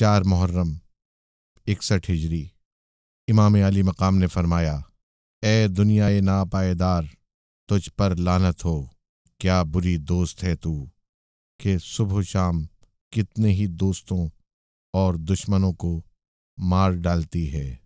चार मुहर्रम इकसठ हिजरी इमाम अली मकाम ने फरमाया ए दुनिया नापायदार तुझ पर लानत हो क्या बुरी दोस्त है तू कि सुबह शाम कितने ही दोस्तों और दुश्मनों को मार डालती है